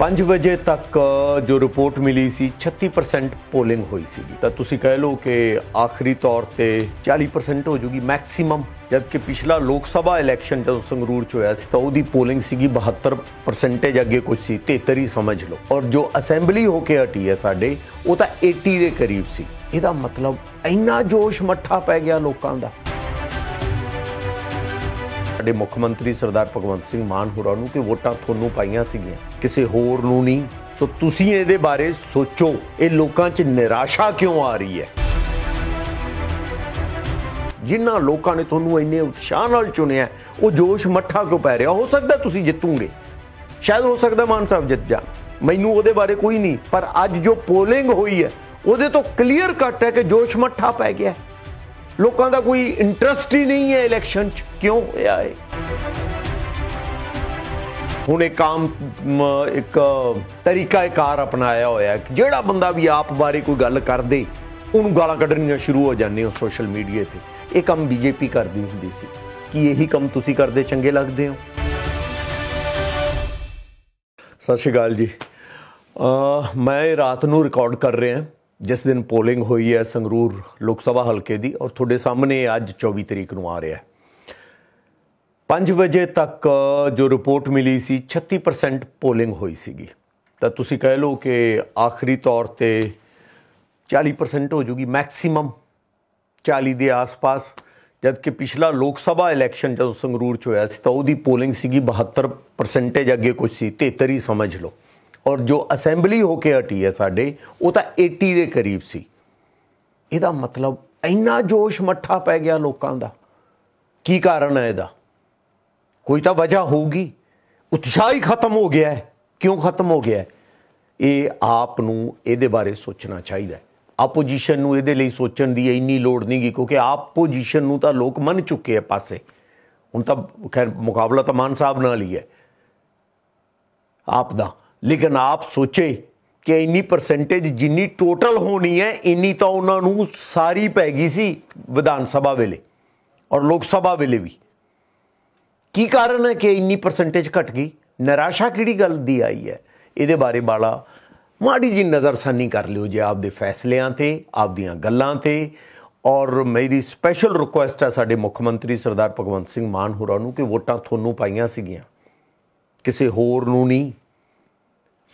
5 ਵਜੇ ਤੱਕ ਜੋ ਰਿਪੋਰਟ ਮਿਲੀ ਸੀ 36% ਪੋਲਿੰਗ ਹੋਈ ਸੀ ਤਾਂ ਤੁਸੀਂ ਕਹਿ ਲਓ ਕਿ ਆਖਰੀ ਤੌਰ ਤੇ 40% ਹੋ ਜੂਗੀ ਮੈਕਸਿਮਮ ਜਦਕਿ ਪਿਛਲਾ ਲੋਕ ਸਭਾ ਇਲੈਕਸ਼ਨ ਜਦੋਂ ਸੰਗਰੂਰ ਚ ਹੋਇਆ ਸੀ ਤਾਂ ਉਹਦੀ ਪੋਲਿੰਗ ਸੀਗੀ 72% ਅੱਗੇ ਕੁਝ ਸੀ 73 ਹੀ ਸਮਝ ਲਓ ਔਰ ਜੋ ਅਸੈਂਬਲੀ ਹੋ ਕੇ ਹਟੀ ਹੈ ਸਾਡੇ ਉਹ ਤਾਂ 80 ਦੇ ਕਰੀਬ ਸੀ ਇਹਦਾ ਮਤਲਬ ਇੰਨਾ ਜੋਸ਼ ਮੱਠਾ ਪੈ ਗਿਆ ਲੋਕਾਂ ਦਾ ਸਾਡੇ ਮੁੱਖ ਮੰਤਰੀ ਸਰਦਾਰ ਭਗਵੰਤ ਸਿੰਘ ਮਾਨ ਹੋਰਾਂ ਨੂੰ ਕਿ ਵੋਟਾਂ ਤੁਹਾਨੂੰ ਪਾਈਆਂ ਸੀਗੀਆਂ ਕਿਸੇ ਹੋਰ ਨੂੰ ਨਹੀਂ ਸੋ ਤੁਸੀਂ ਇਹਦੇ ਬਾਰੇ ਸੋਚੋ ਇਹ ਲੋਕਾਂ 'ਚ ਨਿਰਾਸ਼ਾ ਕਿਉਂ ਆ ਰਹੀ ਹੈ ਜਿਨ੍ਹਾਂ ਲੋਕਾਂ ਨੇ ਤੁਹਾਨੂੰ ਇੰਨੇ ਉਤਸ਼ਾਹ ਨਾਲ ਚੁਣਿਆ ਉਹ ਜੋਸ਼ ਮੱਠਾ ਕਿਉਂ ਪੈ ਰਿਹਾ ਹੋ ਸਕਦਾ ਤੁਸੀਂ ਜਿੱਤੂਗੇ ਸ਼ਾਇਦ ਹੋ ਸਕਦਾ ਮਾਨ ਸਾਹਿਬ ਜਿੱਤ ਜਾ ਮੈਨੂੰ ਉਹਦੇ ਬਾਰੇ ਕੋਈ ਨਹੀਂ ਪਰ ਅੱਜ ਜੋ ਪੋਲਿੰਗ ਹੋਈ ਹੈ ਉਹਦੇ ਤੋਂ ਕਲੀਅਰ ਕੱਟ ਹੈ ਕਿ ਜੋਸ਼ ਮੱਠਾ ਪੈ ਗਿਆ ਲੋਕਾਂ ਦਾ ਕੋਈ ਇੰਟਰਸਟ ਹੀ ਨਹੀਂ ਹੈ ਇਲੈਕਸ਼ਨ 'ਚ ਕਿਉਂ ਹੋਇਆ ਹੈ ਹੁਣ ਇੱਕ ਆਮ ਇੱਕ ਤਰੀਕਾ ਇਕਾਰ ਅਪਣਾਇਆ ਹੋਇਆ ਕਿ ਜਿਹੜਾ ਬੰਦਾ ਵੀ ਆਪ ਬਾਰੇ ਕੋਈ ਗੱਲ ਕਰਦੇ ਉਹਨੂੰ ਗਾਲਾਂ ਕੱਢਣੀਆਂ ਸ਼ੁਰੂ ਹੋ ਜਾਂਦੀਆਂ ਸੋਸ਼ਲ ਮੀਡੀਆ ਤੇ ਇਹ ਕੰਮ ਬੀਜੇਪੀ ਕਰਦੀ ਹੁੰਦੀ ਸੀ ਕਿ ਇਹੀ ਕੰਮ ਤੁਸੀਂ ਕਰਦੇ ਚੰਗੇ ਲੱਗਦੇ ਹੋ ਸਤਿ ਸ਼੍ਰੀ ਅਕਾਲ ਜੀ ਮੈਂ ਰਾਤ ਨੂੰ ਰਿਕਾਰਡ ਕਰ ਰਿਹਾ ਹਾਂ ਜਿਸ ਦਿਨ ਪੋਲਿੰਗ ਹੋਈ ਹੈ ਸੰਗਰੂਰ ਲੋਕ ਸਭਾ ਹਲਕੇ ਦੀ ਔਰ ਤੁਹਾਡੇ ਸਾਹਮਣੇ ਅੱਜ 24 ਤਰੀਕ ਨੂੰ ਆ ਰਿਹਾ ਹੈ 5 ਵਜੇ ਤੱਕ ਜੋ ਰਿਪੋਰਟ ਮਿਲੀ ਸੀ 36% ਪੋਲਿੰਗ ਹੋਈ ਸੀਗੀ ਤਾਂ ਤੁਸੀਂ ਕਹਿ ਲਓ ਕਿ ਆਖਰੀ ਤੌਰ ਤੇ 40% ਹੋ ਜੂਗੀ ਮੈਕਸਿਮਮ 40 ਦੇ ਆਸ-ਪਾਸ ਜਦ ਕਿ ਪਿਛਲਾ ਲੋਕ ਸਭਾ ਇਲੈਕਸ਼ਨ ਜਦੋਂ ਸੰਗਰੂਰ ਚ ਹੋਇਆ ਸੀ ਤਾਂ ਉਹਦੀ ਪੋਲਿੰਗ ਸੀਗੀ 72% ਅੱਗੇ ਕੁਝ ਸੀ 73 ਹੀ ਸਮਝ ਲਓ ਔਰ ਜੋ ਅਸੈਂਬਲੀ ਹੋ ਕੇ ਹਟੀ ਹੈ ਸਾਡੇ ਉਹ ਤਾਂ 80 ਦੇ ਕਰੀਬ ਸੀ ਇਹਦਾ ਮਤਲਬ ਇੰਨਾ ਜੋਸ਼ ਮੱਠਾ ਪੈ ਗਿਆ ਲੋਕਾਂ ਦਾ ਕੀ ਕਾਰਨ ਹੈ ਇਹਦਾ ਕੋਈ ਤਾਂ ਵਜ੍ਹਾ ਹੋਊਗੀ ਉਤਸ਼ਾਹ ਹੀ ਖਤਮ ਹੋ ਗਿਆ ਹੈ ਕਿਉਂ ਖਤਮ ਹੋ ਗਿਆ ਹੈ ਇਹ ਆਪ ਨੂੰ ਇਹਦੇ ਬਾਰੇ ਸੋਚਣਾ ਚਾਹੀਦਾ ਹੈ ਆਪੋਜੀਸ਼ਨ ਨੂੰ ਇਹਦੇ ਲਈ ਸੋਚਣ ਦੀ ਇੰਨੀ ਲੋੜ ਨਹੀਂ ਗਈ ਕਿਉਂਕਿ ਆਪੋਜੀਸ਼ਨ ਨੂੰ ਤਾਂ ਲੋਕ ਮੰਨ ਚੁੱਕੇ ਆ ਪਾਸੇ ਹੁਣ ਤਾਂ ਖੈਰ ਮੁਕਾਬਲਾ ਤਾਂ ਮਾਨ ਸਾਹਿਬ ਨਾਲ ਹੀ ਹੈ ਆਪ ਦਾ ਲੇਕਿਨ ਆਪ ਸੋਚੇ ਕਿ ਇੰਨੀ ਪਰਸੈਂਟੇਜ ਜਿੰਨੀ ਟੋਟਲ ਹੋਣੀ ਹੈ ਇੰਨੀ ਤਾਂ ਉਹਨਾਂ ਨੂੰ ਸਾਰੀ ਪੈ ਗਈ ਸੀ ਵਿਧਾਨ ਸਭਾ ਵੇਲੇ ਔਰ ਲੋਕ ਸਭਾ ਵੇਲੇ ਵੀ ਕੀ ਕਾਰਨ ਹੈ ਕਿ ਇੰਨੀ ਪਰਸੈਂਟੇਜ ਘਟ ਗਈ ਨਿਰਾਸ਼ਾ ਕਿਹੜੀ ਗੱਲ ਦੀ ਆਈ ਹੈ ਇਹਦੇ ਬਾਰੇ ਬਾਲਾ ਮਾੜੀ ਜੀ ਨਜ਼ਰਸਾਨੀ ਕਰ ਲਿਓ ਜੇ ਆਪਦੇ ਫੈਸਲਿਆਂ ਤੇ ਆਪਦੀਆਂ ਗੱਲਾਂ ਤੇ ਔਰ ਮੇਰੀ ਸਪੈਸ਼ਲ ਰਿਕੁਐਸਟ ਹੈ ਸਾਡੇ ਮੁੱਖ ਮੰਤਰੀ ਸਰਦਾਰ ਭਗਵੰਤ ਸਿੰਘ ਮਾਨ ਹੋਰਾਂ ਨੂੰ ਕਿ ਵੋਟਾਂ ਤੁਹਾਨੂੰ ਪਾਈਆਂ ਸੀਗੀਆਂ ਕਿਸੇ ਹੋਰ ਨੂੰ ਨਹੀਂ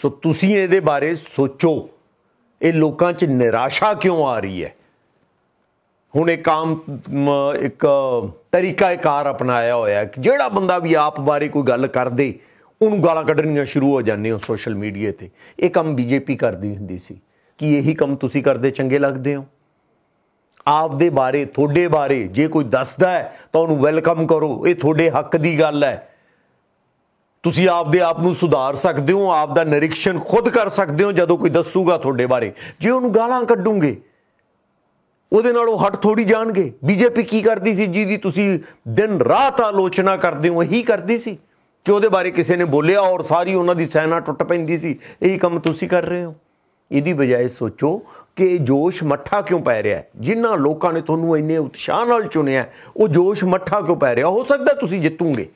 ਸੋ ਤੁਸੀਂ ਇਹਦੇ ਬਾਰੇ ਸੋਚੋ ਇਹ ਲੋਕਾਂ 'ਚ ਨਿਰਾਸ਼ਾ ਕਿਉਂ ਆ ਰਹੀ ਹੈ ਹੁਣ ਇੱਕ ਆਮ ਇੱਕ ਤਰੀਕਾ ਇਕਾਰ ਅਪਣਾਇਆ ਹੋਇਆ ਕਿ ਜਿਹੜਾ ਬੰਦਾ ਵੀ ਆਪ ਬਾਰੇ ਕੋਈ ਗੱਲ ਕਰਦੇ ਉਹਨੂੰ ਗਾਲਾਂ ਕੱਢਣੀਆਂ ਸ਼ੁਰੂ ਹੋ ਜਾਂਦੀਆਂ ਹੋ ਸੋਸ਼ਲ ਮੀਡੀਆ ਤੇ ਇਹ ਕੰਮ ਬੀਜੇਪੀ ਕਰਦੀ ਹੁੰਦੀ ਸੀ ਕਿ ਇਹੀ ਕੰਮ ਤੁਸੀਂ ਕਰਦੇ ਚੰਗੇ ਲੱਗਦੇ ਹੋ ਆਪ ਦੇ ਬਾਰੇ ਤੁਹਾਡੇ ਬਾਰੇ ਜੇ ਕੋਈ ਦੱਸਦਾ ਹੈ ਤਾਂ ਉਹਨੂੰ ਵੈਲਕਮ ਕਰੋ ਇਹ ਤੁਹਾਡੇ ਹੱਕ ਦੀ ਗੱਲ ਹੈ ਤੁਸੀਂ ਆਪਦੇ ਆਪ ਨੂੰ ਸੁਧਾਰ ਸਕਦੇ ਹੋ ਆਪ ਦਾ ਨਿਰੀਖਣ ਖੁਦ ਕਰ ਸਕਦੇ ਹੋ ਜਦੋਂ ਕੋਈ ਦੱਸੂਗਾ ਤੁਹਾਡੇ ਬਾਰੇ ਜੇ ਉਹਨੂੰ ਗਾਲਾਂ ਕੱਢੂਗੇ ਉਹਦੇ ਨਾਲ ਉਹ ਹਟ ਥੋੜੀ ਜਾਣਗੇ ਬੀਜੇਪੀ ਕੀ ਕਰਦੀ ਸੀ ਜਿਹਦੀ ਤੁਸੀਂ ਦਿਨ ਰਾਤ ਆਲੋਚਨਾ ਕਰਦੇ ਹੋ ਇਹੀ ਕਰਦੀ ਸੀ ਕਿ ਉਹਦੇ ਬਾਰੇ ਕਿਸੇ ਨੇ ਬੋਲਿਆ ਔਰ ਸਾਰੀ ਉਹਨਾਂ ਦੀ ਸੈਨਾ ਟੁੱਟ ਪੈਂਦੀ ਸੀ ਇਹੀ ਕੰਮ ਤੁਸੀਂ ਕਰ ਰਹੇ ਹੋ ਇਹਦੀ ਬਜਾਏ ਸੋਚੋ ਕਿ ਜੋਸ਼ ਮੱਠਾ ਕਿਉਂ ਪੈ ਰਿਹਾ ਜਿਨ੍ਹਾਂ ਲੋਕਾਂ ਨੇ ਤੁਹਾਨੂੰ ਇੰਨੇ ਉਤਸ਼ਾਹ ਨਾਲ ਚੁਣਿਆ ਉਹ ਜੋਸ਼ ਮੱਠਾ ਕਿਉਂ ਪੈ ਰਿਹਾ ਹੋ ਸਕਦਾ ਤੁਸੀਂ ਜਿੱਤੂਗੇ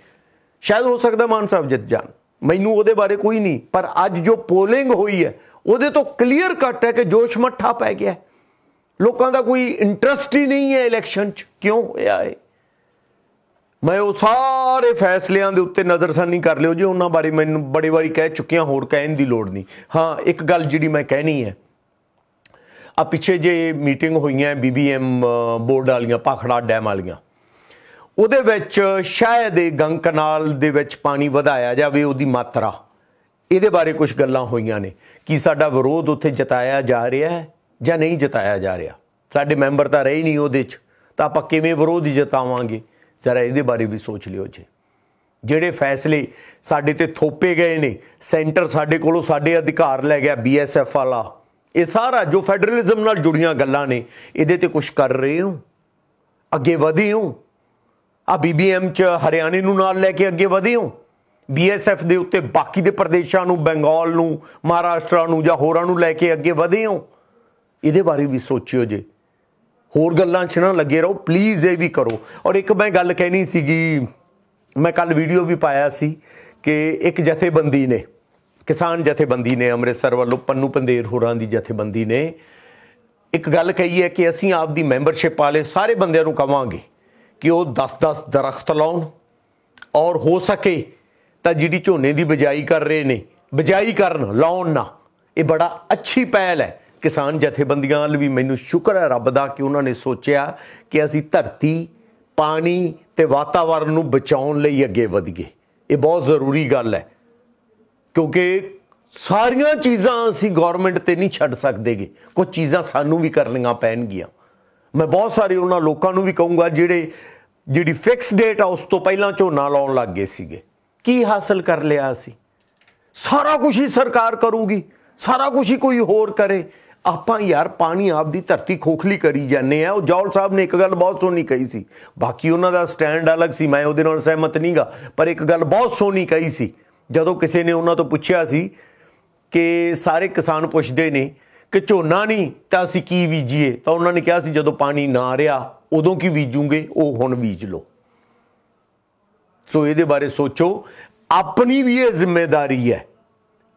ਸ਼ਾਇਦ ਹੋ ਸਕਦਾ ਮਾਨ ਸਾਹਿਬ ਜਿੱਤ ਜਾਣ ਮੈਨੂੰ ਉਹਦੇ ਬਾਰੇ ਕੋਈ ਨਹੀਂ ਪਰ ਅੱਜ ਜੋ ਪੋਲਿੰਗ ਹੋਈ ਹੈ ਉਹਦੇ ਤੋਂ ਕਲੀਅਰ ਕੱਟ ਹੈ ਕਿ ਜੋਸ਼ ਮੱਠਾ ਪੈ ਗਿਆ ਲੋਕਾਂ ਦਾ ਕੋਈ ਇੰਟਰਸਟ ਹੀ ਨਹੀਂ ਹੈ ਇਲੈਕਸ਼ਨ 'ਚ ਕਿਉਂ ਹੋਇਆ ਹੈ ਮੈਂ ਉਹ ਸਾਰੇ ਫੈਸਲਿਆਂ ਦੇ ਉੱਤੇ ਨਜ਼ਰਸਾਨੀ ਕਰ ਲਿਓ ਜੀ ਉਹਨਾਂ ਬਾਰੇ ਮੈਨੂੰ ਬੜੇ ਵਾਰੀ ਕਹਿ ਚੁੱਕਿਆ ਹੋਰ ਕਹਿਣ ਦੀ ਲੋੜ ਨਹੀਂ ਹਾਂ ਇੱਕ ਗੱਲ ਜਿਹੜੀ ਮੈਂ ਕਹਿਣੀ ਹੈ ਆ ਪਿੱਛੇ ਜੇ ਮੀਟਿੰਗ ਹੋਈਆਂ ਬੀਬੀਐਮ ਬੋਰਡ ਵਾਲੀਆਂ ਪਖੜਾ ਡੈਮ ਵਾਲੀਆਂ ਉਹਦੇ ਵਿੱਚ ਸ਼ਾਇਦ ਇਹ ਗੰਕ ਦੇ ਵਿੱਚ ਪਾਣੀ ਵਧਾਇਆ ਜਾਵੇ ਉਹਦੀ ਮਾਤਰਾ ਇਹਦੇ ਬਾਰੇ ਕੁਝ ਗੱਲਾਂ ਹੋਈਆਂ ਨੇ ਕਿ ਸਾਡਾ ਵਿਰੋਧ ਉੱਥੇ ਜਤਾਇਆ ਜਾ ਰਿਹਾ ਹੈ ਜਾਂ ਨਹੀਂ ਜਤਾਇਆ ਜਾ ਰਿਹਾ ਸਾਡੇ ਮੈਂਬਰ ਤਾਂ ਰਹੇ ਨਹੀਂ ਉਹਦੇ 'ਚ ਤਾਂ ਆਪਾਂ ਕਿਵੇਂ ਵਿਰੋਧ ਜਤਾਵਾਂਗੇ ਜ਼ਰਾ ਇਹਦੇ ਬਾਰੇ ਵੀ ਸੋਚ ਲਿਓ ਜੀ ਜਿਹੜੇ ਫੈਸਲੇ ਸਾਡੇ ਤੇ ਥੋਪੇ ਗਏ ਨੇ ਸੈਂਟਰ ਸਾਡੇ ਕੋਲੋਂ ਸਾਡੇ ਅਧਿਕਾਰ ਲੈ ਗਿਆ ਬੀਐਸਐਫ ਵਾਲਾ ਇਹ ਸਾਰਾ ਜੋ ਫੈਡਰਲਿਜ਼ਮ ਨਾਲ ਜੁੜੀਆਂ ਗੱਲਾਂ ਨੇ ਇਹਦੇ ਤੇ ਕੁਝ ਕਰ ਰਹੇ ਹੋ ਅੱਗੇ ਵਧੇ ਹੋ ਆ ਬੀਬੀਐਮ ਚ ਹਰਿਆਣੇ ਨੂੰ ਨਾਲ ਲੈ ਕੇ ਅੱਗੇ ਵਧੇ ਹੋ ਬੀਐਸਐਫ ਦੇ ਉੱਤੇ ਬਾਕੀ ਦੇ ਪ੍ਰਦੇਸ਼ਾਂ ਨੂੰ ਬੰਗਾਲ ਨੂੰ ਮਹਾਰਾਸ਼ਟਰ ਨੂੰ ਜਾਂ ਹੋਰਾਂ ਨੂੰ ਲੈ ਕੇ ਅੱਗੇ ਵਧੇ ਹੋ ਇਹਦੇ ਬਾਰੇ ਵੀ ਸੋਚਿਓ ਜੇ ਹੋਰ ਗੱਲਾਂ 'ਚ ਨਾ ਲੱਗੇ ਰਹੋ ਪਲੀਜ਼ ਇਹ ਵੀ ਕਰੋ ਔਰ ਇੱਕ ਮੈਂ ਗੱਲ ਕਹਿਣੀ ਸੀਗੀ ਮੈਂ ਕੱਲ ਵੀਡੀਓ ਵੀ ਪਾਇਆ ਸੀ ਕਿ ਇੱਕ ਜਥੇਬੰਦੀ ਨੇ ਕਿਸਾਨ ਜਥੇਬੰਦੀ ਨੇ ਅੰਮ੍ਰਿਤਸਰ ਵੱਲੋਂ ਪੰਨੂ ਪੰਦੇਰ ਹੋਰਾਂ ਦੀ ਜਥੇਬੰਦੀ ਨੇ ਇੱਕ ਗੱਲ ਕਹੀ ਹੈ ਕਿ ਅਸੀਂ ਆਪ ਦੀ ਮੈਂਬਰਸ਼ਿਪ ਵਾਲੇ ਸਾਰੇ ਬੰਦਿਆਂ ਨੂੰ ਕਵਾਂਗੇ ਕਿ ਉਹ 10-10 ਦਰਖਤ ਲਾਉਣ ਔਰ ਹੋ ਸਕੇ ਤਾਂ ਜਿਹੜੀ ਝੋਨੇ ਦੀ ਬਜਾਈ ਕਰ ਰਹੇ ਨੇ ਬਜਾਈ ਕਰਨ ਲਾਉਣ ਨਾ ਇਹ ਬੜਾ ਅੱਛੀ ਪਹਿਲ ਹੈ ਕਿਸਾਨ ਜਥੇਬੰਦੀਆਂ ਲਈ ਵੀ ਮੈਨੂੰ ਸ਼ੁਕਰ ਹੈ ਰੱਬ ਦਾ ਕਿ ਉਹਨਾਂ ਨੇ ਸੋਚਿਆ ਕਿ ਅਸੀਂ ਧਰਤੀ ਪਾਣੀ ਤੇ ਵਾਤਾਵਰਣ ਨੂੰ ਬਚਾਉਣ ਲਈ ਅੱਗੇ ਵਧੀਏ ਇਹ ਬਹੁਤ ਜ਼ਰੂਰੀ ਗੱਲ ਹੈ ਕਿਉਂਕਿ ਸਾਰੀਆਂ ਚੀਜ਼ਾਂ ਅਸੀਂ ਗਵਰਨਮੈਂਟ ਤੇ ਨਹੀਂ ਛੱਡ ਸਕਦੇਗੇ ਕੁਝ ਚੀਜ਼ਾਂ ਸਾਨੂੰ ਵੀ ਕਰਨੀਆਂ ਪੈਣਗੀਆਂ ਮੈਂ ਬਹੁਤ ਸਾਰੇ ਉਹਨਾਂ ਲੋਕਾਂ ਨੂੰ ਵੀ ਕਹੂੰਗਾ ਜਿਹੜੇ ਜਿਹੜੀ ਫਿਕਸ ਡੇਟ ਆ ਉਸ ਤੋਂ ਪਹਿਲਾਂ ਝੋਨਾ ਲਾਉਣ ਲੱਗ ਗਏ ਸੀਗੇ ਕੀ ਹਾਸਲ ਕਰ ਲਿਆ ਸੀ ਸਾਰਾ ਕੁਝ ਹੀ ਸਰਕਾਰ ਕਰੂਗੀ ਸਾਰਾ ਕੁਝ ਹੀ ਕੋਈ ਹੋਰ ਕਰੇ ਆਪਾਂ ਯਾਰ ਪਾਣੀ ਆਪ ਦੀ ਧਰਤੀ ਖੋਖਲੀ ਕਰੀ ਜਾਂਦੇ ਆ ਉਹ ਜੌਲ ਸਾਹਿਬ ਨੇ ਇੱਕ ਗੱਲ ਬਹੁਤ ਸੋਹਣੀ ਕਹੀ ਸੀ ਬਾਕੀ ਉਹਨਾਂ ਦਾ ਸਟੈਂਡ ਅਲੱਗ ਸੀ ਮੈਂ ਉਹਦੇ ਨਾਲ ਸਹਿਮਤ ਨਹੀਂਗਾ ਪਰ ਇੱਕ ਗੱਲ ਬਹੁਤ ਸੋਹਣੀ ਕਹੀ ਸੀ ਜਦੋਂ ਕਿਸੇ ਨੇ ਉਹਨਾਂ ਤੋਂ ਪੁੱਛਿਆ ਸੀ ਕਿ ਸਾਰੇ ਕਿਸਾਨ ਪੁੱਛਦੇ ਨੇ ਕਿ ਝੋਨਾ ਨਹੀਂ ਤਾਂ ਅਸੀਂ ਕੀ ਬੀਜੀਏ ਤਾਂ ਉਹਨਾਂ ਨੇ ਕਿਹਾ ਸੀ ਜਦੋਂ ਪਾਣੀ ਨਾ ਰਿਹਾ ਉਦੋਂ ਕੀ ਬੀਜੂਗੇ ਉਹ ਹੁਣ ਬੀਜ ਲੋ ਸੋ ਇਹਦੇ ਬਾਰੇ ਸੋਚੋ ਆਪਣੀ ਵੀ ਇਹ ਜ਼ਿੰਮੇਵਾਰੀ ਹੈ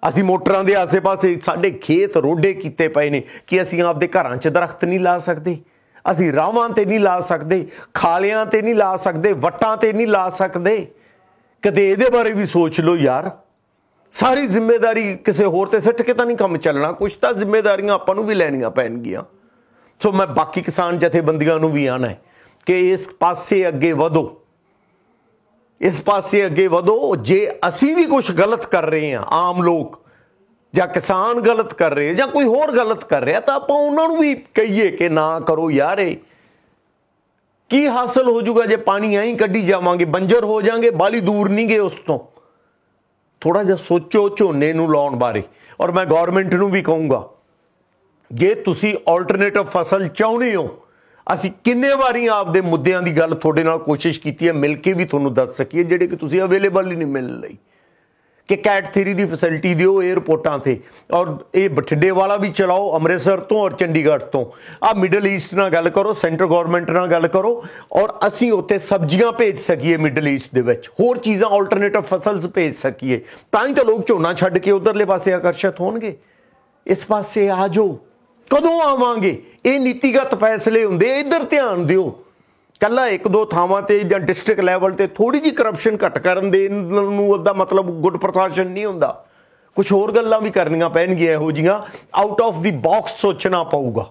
ਅਸੀਂ ਮੋਟਰਾਂ ਦੇ ਆਸੇ-ਪਾਸੇ ਸਾਡੇ ਖੇਤ ਰੋਡੇ ਕੀਤੇ ਪਏ ਨੇ ਕਿ ਅਸੀਂ ਆਪਦੇ ਘਰਾਂ 'ਚ ਦਰਖਤ ਨਹੀਂ ਲਾ ਸਕਦੇ ਅਸੀਂ ਰਾਵਾਂ ਤੇ ਨਹੀਂ ਲਾ ਸਕਦੇ ਖਾਲਿਆਂ ਤੇ ਨਹੀਂ ਲਾ ਸਕਦੇ ਵਟਾਂ ਤੇ ਨਹੀਂ ਲਾ ਸਕਦੇ ਕਦੇ ਇਹਦੇ ਬਾਰੇ ਵੀ ਸੋਚ ਲਓ ਯਾਰ ਸਾਰੀ ਜ਼ਿੰਮੇਵਾਰੀ ਕਿਸੇ ਹੋਰ ਤੇ ਸਿੱਟ ਕੇ ਤਾਂ ਨਹੀਂ ਕੰਮ ਚੱਲਣਾ ਕੁਝ ਤਾਂ ਜ਼ਿੰਮੇਵਾਰੀਆਂ ਆਪਾਂ ਨੂੰ ਵੀ ਲੈਣੀਆਂ ਪੈਣਗੀਆਂ ਸੋ ਮੈਂ ਬਾਕੀ ਕਿਸਾਨ ਜਥੇਬੰਦੀਆਂ ਨੂੰ ਵੀ ਆਣਾ ਹੈ ਕਿ ਇਸ ਪਾਸੇ ਅੱਗੇ ਵਧੋ ਇਸ ਪਾਸੇ ਅੱਗੇ ਵਧੋ ਜੇ ਅਸੀਂ ਵੀ ਕੁਝ ਗਲਤ ਕਰ ਰਹੇ ਹਾਂ ਆਮ ਲੋਕ ਜਾਂ ਕਿਸਾਨ ਗਲਤ ਕਰ ਰਹੇ ਜਾਂ ਕੋਈ ਹੋਰ ਗਲਤ ਕਰ ਰਿਹਾ ਤਾਂ ਆਪਾਂ ਉਹਨਾਂ ਨੂੰ ਵੀ ਕਹੀਏ ਕਿ ਨਾ ਕਰੋ ਯਾਰੇ ਕੀ ਹਾਸਲ ਹੋ ਜਾਊਗਾ ਜੇ ਪਾਣੀ ਐਂ ਕੱਢੀ ਜਾਵਾਂਗੇ ਬੰਜਰ ਹੋ ਜਾਾਂਗੇ ਬਾਲੀ ਦੂਰ ਨਹੀਂ ਗਏ ਉਸ ਤੋਂ ਥੋੜਾ ਜਿਹਾ ਸੋਚੋ ਝੋਨੇ ਨੂੰ ਲਾਉਣ ਬਾਰੇ ਔਰ ਮੈਂ ਗਵਰਨਮੈਂਟ ਨੂੰ ਵੀ ਕਹੂੰਗਾ ਜੇ ਤੁਸੀਂ ਆਲਟਰਨੇਟਿਵ ਫਸਲ ਚਾਹੁੰਦੇ ਹੋ ਅਸੀਂ ਕਿੰਨੇ ਵਾਰੀ ਆਪਦੇ ਮੁੱਦਿਆਂ ਦੀ ਗੱਲ ਤੁਹਾਡੇ ਨਾਲ ਕੋਸ਼ਿਸ਼ ਕੀਤੀ ਹੈ ਮਿਲ ਕੇ ਵੀ ਤੁਹਾਨੂੰ ਦੱਸ ਸਕੀਏ ਜਿਹੜੇ ਕਿ ਤੁਸੀਂ ਅਵੇਲੇਬਲ ਹੀ ਨਹੀਂ ਮਿਲ ਲਈ ਕਿ ਕੈਟ 3 ਦੀ ਫੈਸਿਲਿਟੀ ਦਿਓ 에어ਪੋਰਟਾਂ ਤੇ ਔਰ ਇਹ ਬਠਿੰਡੇ ਵਾਲਾ ਵੀ ਚਲਾਓ ਅੰਮ੍ਰਿਤਸਰ ਤੋਂ ਔਰ ਚੰਡੀਗੜ੍ਹ ਤੋਂ ਆ ਮਿਡਲ ਈਸਟ ਨਾਲ ਗੱਲ ਕਰੋ ਸੈਂਟਰ ਗਵਰਨਮੈਂਟ ਨਾਲ ਗੱਲ ਕਰੋ ਔਰ ਅਸੀਂ ਉੱਥੇ ਸਬਜ਼ੀਆਂ ਭੇਜ ਸਕੀਏ ਮਿਡਲ ਈਸਟ ਦੇ ਵਿੱਚ ਹੋਰ ਚੀਜ਼ਾਂ ਆਲਟਰਨੇਟਿਵ ਫਸਲਸ ਭੇਜ ਸਕੀਏ ਤਾਂ ਹੀ ਤਾਂ ਲੋਕ ਝੋਨਾ ਛੱਡ ਕੇ ਉਧਰਲੇ ਪਾਸੇ ਆਕਰਸ਼ਿਤ ਹੋਣਗੇ ਇਸ ਪਾਸੇ ਆ ਜਾਓ ਕਦੋਂ ਆਵਾਂਗੇ ਇਹ ਨੀਤੀਗਤ ਫੈਸਲੇ ਹੁੰਦੇ ਇਧਰ ਧਿਆਨ ਦਿਓ ਕੱਲਾ ਇੱਕ ਦੋ ਥਾਵਾਂ ਤੇ ਜਾਂ ਡਿਸਟ੍ਰਿਕਟ ਲੈਵਲ ਤੇ ਥੋੜੀ ਜੀ ਕਰਪਸ਼ਨ ਘਟ ਕਰਨ ਦੇ ਨੂੰ ਉਹਦਾ ਮਤਲਬ ਗੁੱਡ ਪ੍ਰਸ਼ਾਸਨ ਨਹੀਂ ਹੁੰਦਾ ਕੁਝ ਹੋਰ ਗੱਲਾਂ ਵੀ ਕਰਨੀਆਂ ਪੈਣਗੀਆਂ ਇਹੋ ਜੀਆਂ ਆਊਟ ਆਫ ਦੀ ਬਾਕਸ ਸੋਚਣਾ ਪਊਗਾ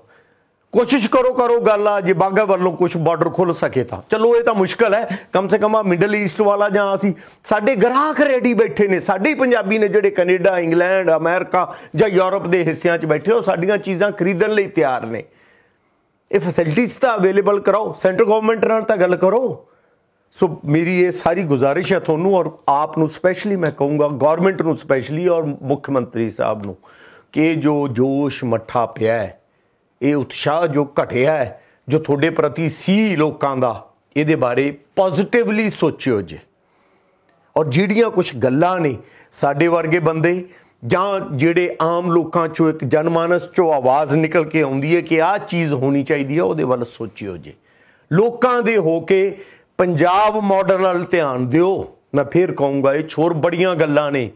ਕੋਸ਼ਿਸ਼ ਕਰੋ ਕਰੋ ਗੱਲ ਆ ਜੇ ਬਾਗਾ ਵੱਲੋਂ ਕੁਝ ਬਾਰਡਰ ਖੁੱਲ ਸਕੇ ਤਾਂ ਚਲੋ ਇਹ ਤਾਂ ਮੁਸ਼ਕਲ ਹੈ ਕਮ ਸੇ ਕਮ ਆ ਮਿਡਲ ਈਸਟ ਵਾਲਾ ਜਾਂ ਅਸੀਂ ਸਾਡੇ ਗ੍ਰਾਹਕ ਰੈਡੀ ਬੈਠੇ ਨੇ ਸਾਡੇ ਪੰਜਾਬੀ ਨੇ ਜਿਹੜੇ ਕੈਨੇਡਾ ਇੰਗਲੈਂਡ ਅਮਰੀਕਾ ਜਾਂ ਯੂਰਪ ਦੇ ਹਿੱਸਿਆਂ 'ਚ ਬੈਠੇ ਹੋ ਸਾਡੀਆਂ ਚੀਜ਼ਾਂ ਖਰੀਦਣ ਲਈ ਤਿਆਰ ਨੇ ਇਹ ਫੈਸਿਲਿਟੀਆਂ ਤਾਂ ਅਵੇਲੇਬਲ ਕਰਾਓ ਸੈਂਟਰ ਗਵਰਨਮੈਂਟ ਨਾਲ ਤਾਂ ਗੱਲ ਕਰੋ ਸੋ ਮੇਰੀ ਇਹ ਸਾਰੀ ਗੁਜ਼ਾਰਿਸ਼ ਹੈ ਤੁਹਾਨੂੰ ਔਰ ਆਪ ਨੂੰ ਸਪੈਸ਼ਲੀ ਮੈਂ ਕਹੂੰਗਾ ਗਵਰਨਮੈਂਟ ਨੂੰ ਸਪੈਸ਼ਲੀ ਔਰ ਮੁੱਖ ਮੰਤਰੀ ਸਾਹਿਬ ਨੂੰ ਕਿ ਜੋ ਜੋਸ਼ ਮੱਠਾ ਪਿਆ ਹੈ ਇਹ ਉਤਸ਼ਾਹ ਜੋ ਘਟਿਆ ਹੈ ਜੋ ਤੁਹਾਡੇ ਪ੍ਰਤੀ ਸੀ ਲੋਕਾਂ ਦਾ ਇਹਦੇ ਬਾਰੇ ਪੋਜ਼ਿਟਿਵਲੀ ਸੋਚਿਓ ਜੀ ਔਰ ਜਿਹੜੀਆਂ ਕੁਝ ਗੱਲਾਂ ਨੇ ਸਾਡੇ ਵਰਗੇ ਬੰਦੇ ਜਾਂ ਜਿਹੜੇ ਆਮ ਲੋਕਾਂ ਚੋਂ ਇੱਕ ਜਨਮਾਨਸ ਚੋਂ ਆਵਾਜ਼ ਨਿਕਲ ਕੇ ਆਉਂਦੀ ਹੈ ਕਿ ਆਹ ਚੀਜ਼ ਹੋਣੀ ਚਾਹੀਦੀ ਹੈ ਉਹਦੇ ਵੱਲ ਸੋਚਿਓ ਜੇ ਲੋਕਾਂ ਦੇ ਹੋ ਕੇ ਪੰਜਾਬ ਮਾਡਲ ਵੱਲ ਧਿਆਨ ਦਿਓ ਮੈਂ ਫੇਰ ਕਹੂੰਗਾ ਇਹ ਛੋਰ ਬੜੀਆਂ ਗੱਲਾਂ ਨੇ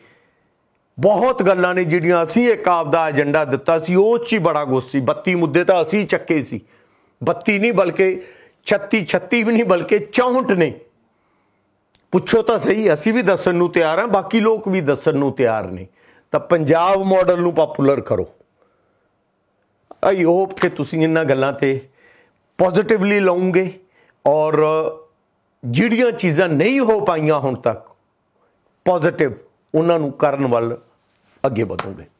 ਬਹੁਤ ਗੱਲਾਂ ਨੇ ਜਿਹੜੀਆਂ ਅਸੀਂ ਇੱਕ ਆਪ ਦਾ ਏਜੰਡਾ ਦਿੱਤਾ ਸੀ ਉਹ ਚ ਹੀ ਬੜਾ ਗੁੱਸੀ 32 ਮੁੱਦੇ ਤਾਂ ਅਸੀਂ ਚੱਕੇ ਸੀ 32 ਨਹੀਂ ਬਲਕਿ 36 36 ਵੀ ਨਹੀਂ ਬਲਕਿ 64 ਨੇ ਪੁੱਛੋ ਤਾਂ ਸਹੀ ਅਸੀਂ ਵੀ ਦੱਸਣ ਨੂੰ ਤਿਆਰ ਆ ਬਾਕੀ ਲੋਕ ਵੀ ਦੱਸਣ ਨੂੰ ਤਿਆਰ ਨੇ ਤਾਂ ਪੰਜਾਬ ਮਾਡਲ ਨੂੰ ਪਪੂਲਰ ਕਰੋ ਆਈ ਹੋਪ ਕਿ ਤੁਸੀਂ ਇਹਨਾਂ ਗੱਲਾਂ ਤੇ ਪੋਜ਼ਿਟਿਵਲੀ ਲਓਗੇ ਔਰ ਜਿਹੜੀਆਂ ਚੀਜ਼ਾਂ ਨਹੀਂ ਹੋ ਪਾਈਆਂ ਹੁਣ ਤੱਕ ਪੋਜ਼ਿਟਿਵ ਉਹਨਾਂ ਨੂੰ ਕਰਨ ਵੱਲ ਅੱਗੇ ਵਧੋਗੇ